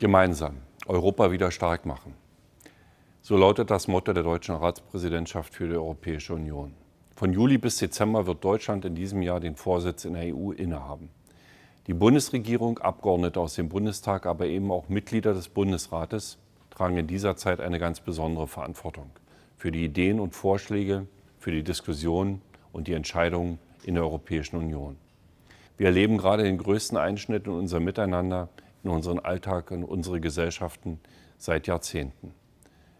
Gemeinsam Europa wieder stark machen. So lautet das Motto der deutschen Ratspräsidentschaft für die Europäische Union. Von Juli bis Dezember wird Deutschland in diesem Jahr den Vorsitz in der EU innehaben. Die Bundesregierung, Abgeordnete aus dem Bundestag, aber eben auch Mitglieder des Bundesrates tragen in dieser Zeit eine ganz besondere Verantwortung für die Ideen und Vorschläge, für die Diskussionen und die Entscheidungen in der Europäischen Union. Wir erleben gerade den größten Einschnitt in unser Miteinander in unseren Alltag, in unsere Gesellschaften seit Jahrzehnten.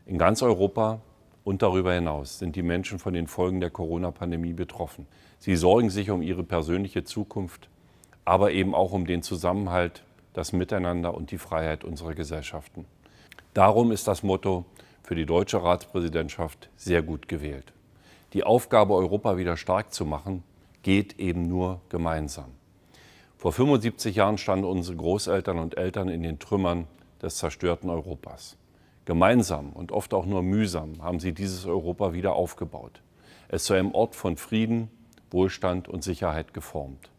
In ganz Europa und darüber hinaus sind die Menschen von den Folgen der Corona-Pandemie betroffen. Sie sorgen sich um ihre persönliche Zukunft, aber eben auch um den Zusammenhalt, das Miteinander und die Freiheit unserer Gesellschaften. Darum ist das Motto für die deutsche Ratspräsidentschaft sehr gut gewählt. Die Aufgabe, Europa wieder stark zu machen, geht eben nur gemeinsam. Vor 75 Jahren standen unsere Großeltern und Eltern in den Trümmern des zerstörten Europas. Gemeinsam und oft auch nur mühsam haben sie dieses Europa wieder aufgebaut, es zu einem Ort von Frieden, Wohlstand und Sicherheit geformt.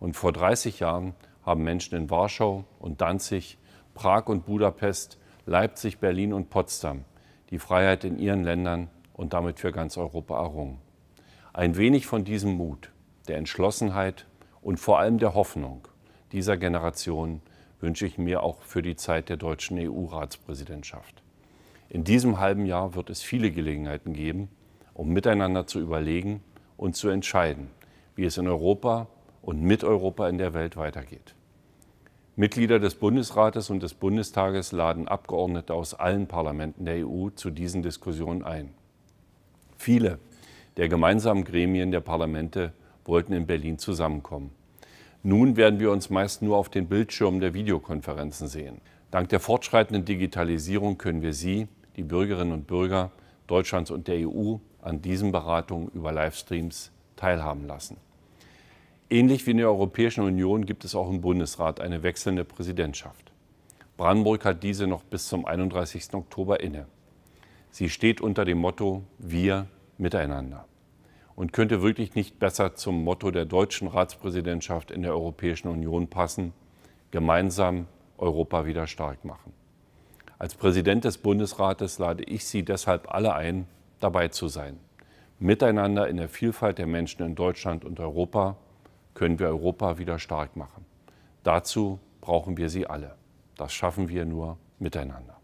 Und vor 30 Jahren haben Menschen in Warschau und Danzig, Prag und Budapest, Leipzig, Berlin und Potsdam die Freiheit in ihren Ländern und damit für ganz Europa errungen. Ein wenig von diesem Mut, der Entschlossenheit und vor allem der Hoffnung dieser Generation wünsche ich mir auch für die Zeit der deutschen EU-Ratspräsidentschaft. In diesem halben Jahr wird es viele Gelegenheiten geben, um miteinander zu überlegen und zu entscheiden, wie es in Europa und mit Europa in der Welt weitergeht. Mitglieder des Bundesrates und des Bundestages laden Abgeordnete aus allen Parlamenten der EU zu diesen Diskussionen ein. Viele der gemeinsamen Gremien der Parlamente wollten in Berlin zusammenkommen. Nun werden wir uns meist nur auf den Bildschirmen der Videokonferenzen sehen. Dank der fortschreitenden Digitalisierung können wir Sie, die Bürgerinnen und Bürger Deutschlands und der EU, an diesen Beratungen über Livestreams teilhaben lassen. Ähnlich wie in der Europäischen Union gibt es auch im Bundesrat eine wechselnde Präsidentschaft. Brandenburg hat diese noch bis zum 31. Oktober inne. Sie steht unter dem Motto Wir miteinander und könnte wirklich nicht besser zum Motto der deutschen Ratspräsidentschaft in der Europäischen Union passen, gemeinsam Europa wieder stark machen. Als Präsident des Bundesrates lade ich Sie deshalb alle ein, dabei zu sein. Miteinander in der Vielfalt der Menschen in Deutschland und Europa können wir Europa wieder stark machen. Dazu brauchen wir Sie alle. Das schaffen wir nur miteinander.